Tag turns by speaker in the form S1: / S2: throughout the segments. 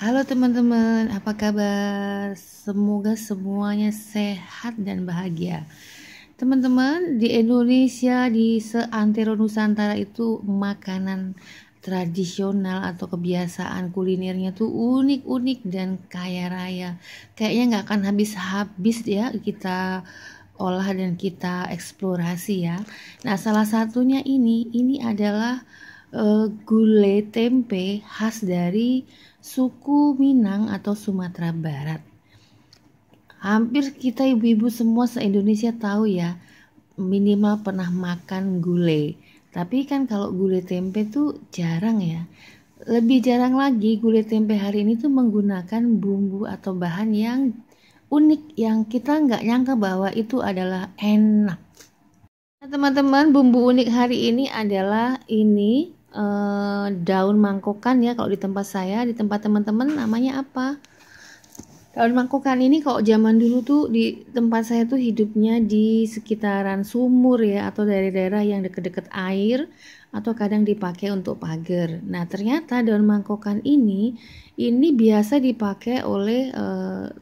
S1: Halo teman-teman, apa kabar? Semoga semuanya sehat dan bahagia. Teman-teman, di Indonesia di seantero Nusantara itu makanan tradisional atau kebiasaan kulinernya tuh unik-unik dan kaya raya. Kayaknya nggak akan habis-habis ya kita olah dan kita eksplorasi ya. Nah, salah satunya ini, ini adalah uh, gulai tempe khas dari suku Minang atau Sumatera Barat. Hampir kita ibu-ibu semua se-Indonesia tahu ya, minimal pernah makan gulai. Tapi kan kalau gulai tempe tuh jarang ya. Lebih jarang lagi gulai tempe hari ini tuh menggunakan bumbu atau bahan yang unik yang kita nggak nyangka bahwa itu adalah enak. Nah, teman-teman, bumbu unik hari ini adalah ini eh, daun mangkokan ya kalau di tempat saya di tempat teman-teman namanya apa daun mangkokan ini kalau zaman dulu tuh di tempat saya tuh hidupnya di sekitaran sumur ya atau dari daerah yang deket-deket air atau kadang dipakai untuk pagar. Nah, ternyata daun mangkokan ini ini biasa dipakai oleh e,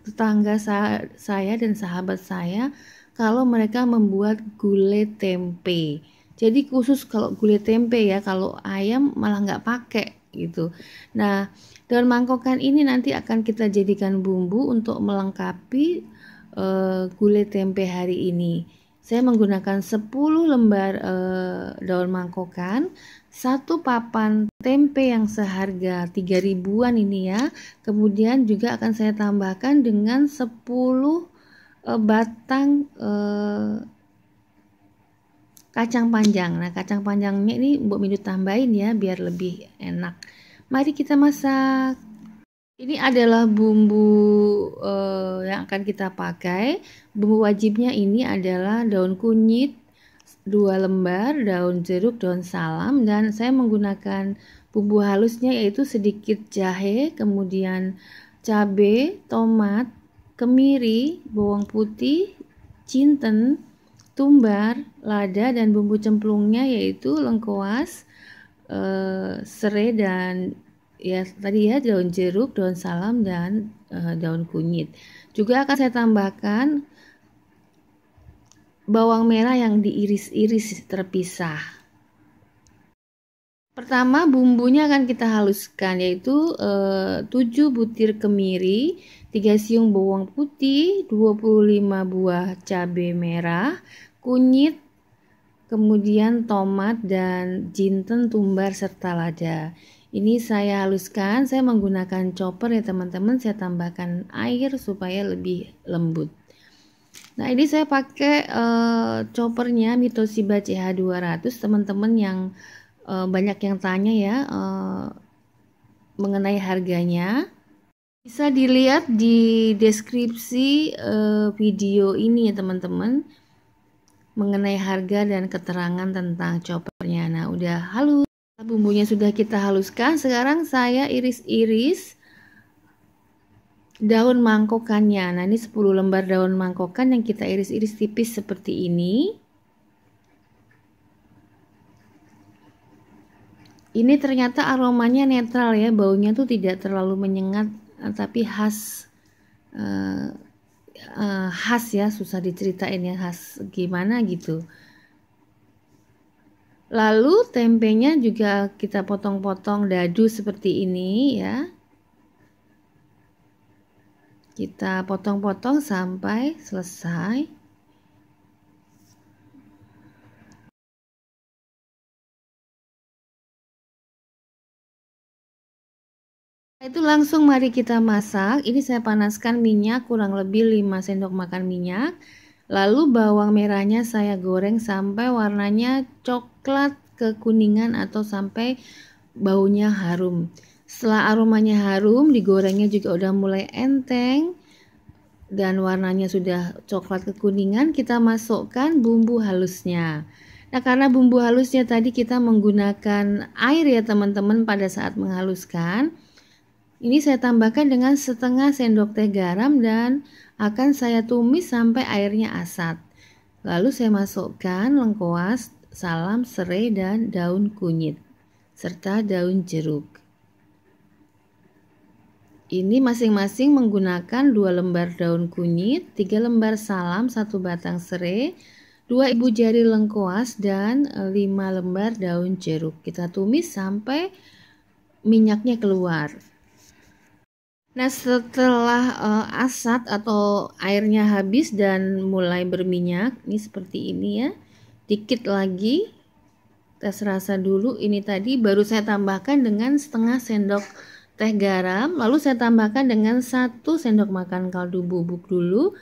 S1: tetangga sa saya dan sahabat saya kalau mereka membuat gulai tempe jadi khusus kalau gulai tempe ya kalau ayam malah nggak pakai gitu nah daun mangkokan ini nanti akan kita jadikan bumbu untuk melengkapi e, gulai tempe hari ini saya menggunakan 10 lembar e, daun mangkokan satu papan tempe yang seharga 3 ribuan ini ya kemudian juga akan saya tambahkan dengan 10 e, eh, batang e, kacang panjang. Nah, kacang panjangnya ini Mbok minum tambahin ya biar lebih enak. Mari kita masak. Ini adalah bumbu uh, yang akan kita pakai. Bumbu wajibnya ini adalah daun kunyit, dua lembar, daun jeruk, daun salam, dan saya menggunakan bumbu halusnya yaitu sedikit jahe, kemudian cabe, tomat, kemiri, bawang putih, cinten tumbar, lada dan bumbu cemplungnya yaitu lengkuas, eh, serai dan ya tadi ya daun jeruk, daun salam dan eh, daun kunyit. Juga akan saya tambahkan bawang merah yang diiris-iris terpisah. Pertama, bumbunya akan kita haluskan yaitu eh, 7 butir kemiri, 3 siung bawang putih, 25 buah cabai merah, kunyit, kemudian tomat dan jinten tumbar serta lada. Ini saya haluskan, saya menggunakan chopper ya teman-teman, saya tambahkan air supaya lebih lembut. Nah, ini saya pakai e, choppernya Mitoshiba CH200 teman-teman yang uh, banyak yang tanya ya uh, mengenai harganya. Bisa dilihat di deskripsi uh, video ini ya teman-teman mengenai harga dan keterangan tentang choppernya. Nah, udah halus. Bumbunya sudah kita haluskan. Sekarang saya iris-iris daun mangkokannya. Nah, ini 10 lembar daun mangkokan yang kita iris-iris tipis seperti ini. Ini ternyata aromanya netral ya, baunya tuh tidak terlalu menyengat eh, tapi khas uh, uh, khas ya, susah diceritain ya khas gimana gitu. Lalu tempenya juga kita potong-potong dadu seperti ini ya. Kita potong-potong sampai selesai. itu langsung mari kita masak. Ini saya panaskan minyak kurang lebih 5 sendok makan minyak. Lalu bawang merahnya saya goreng sampai warnanya coklat kekuningan atau sampai baunya harum. Setelah aromanya harum, digorengnya juga udah mulai enteng dan warnanya sudah coklat kekuningan, kita masukkan bumbu halusnya. Nah, karena bumbu halusnya tadi kita menggunakan air ya teman-teman pada saat menghaluskan. Ini saya tambahkan dengan setengah sendok teh garam dan akan saya tumis sampai airnya asat. Lalu saya masukkan lengkuas, salam serai dan daun kunyit serta daun jeruk. Ini masing-masing menggunakan 2 lembar daun kunyit, 3 lembar salam, 1 batang serai, 2 ibu jari lengkuas dan 5 lembar daun jeruk. Kita tumis sampai minyaknya keluar. Nah, setelah uh, asat atau airnya habis dan mulai berminyak, ini seperti ini ya. Dikit lagi, tes rasa dulu. Ini tadi baru saya tambahkan dengan setengah sendok teh garam, lalu saya tambahkan dengan satu sendok makan kaldu bubuk dulu.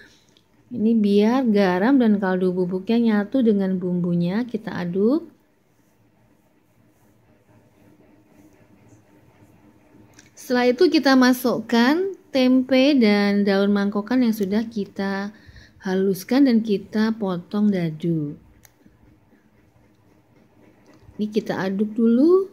S1: Ini biar garam dan kaldu bubuknya nyatu dengan bumbunya, kita aduk. Setelah itu kita masukkan tempe dan daun mangkokan yang sudah kita haluskan dan kita potong dadu. Ini kita aduk dulu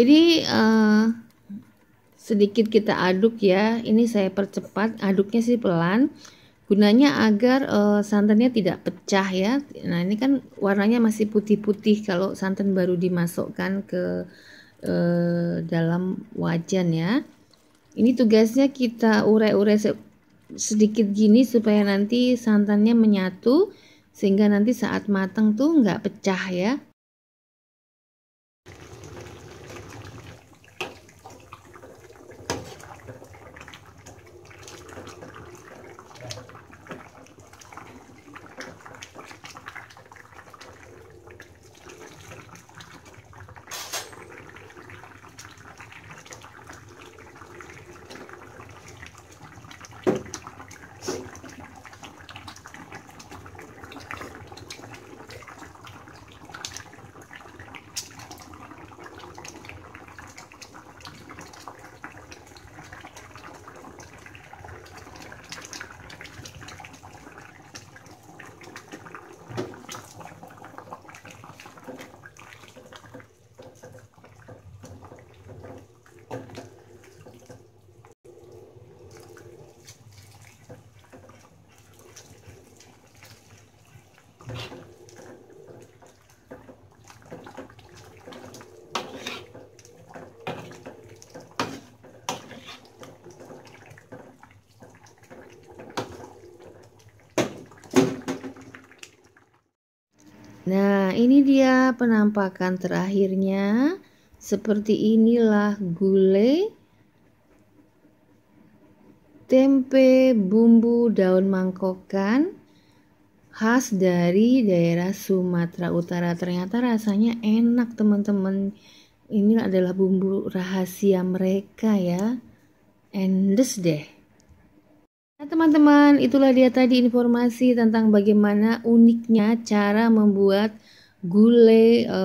S1: ini uh, sedikit kita aduk ya ini saya percepat aduknya sih pelan gunanya agar uh, santannya tidak pecah ya nah ini kan warnanya masih putih-putih kalau santan baru dimasukkan ke uh, dalam wajan ya ini tugasnya kita urai-urai sedikit gini supaya nanti santannya menyatu sehingga nanti saat matang tuh nggak pecah ya ini dia penampakan terakhirnya. Seperti inilah gulai tempe bumbu daun mangkokan khas dari daerah Sumatera Utara. Ternyata rasanya enak, teman-teman. Ini adalah bumbu rahasia mereka ya. Endes deh. Nah, teman-teman, itulah dia tadi informasi tentang bagaimana uniknya cara membuat gulai e,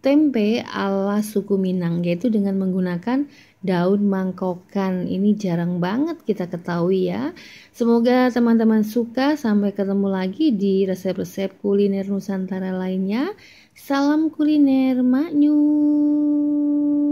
S1: tempe ala suku Minang yaitu dengan menggunakan daun mangkokan. Ini jarang banget kita ketahui ya. Semoga teman-teman suka. Sampai ketemu lagi di resep-resep kuliner Nusantara lainnya. Salam kuliner maknyus.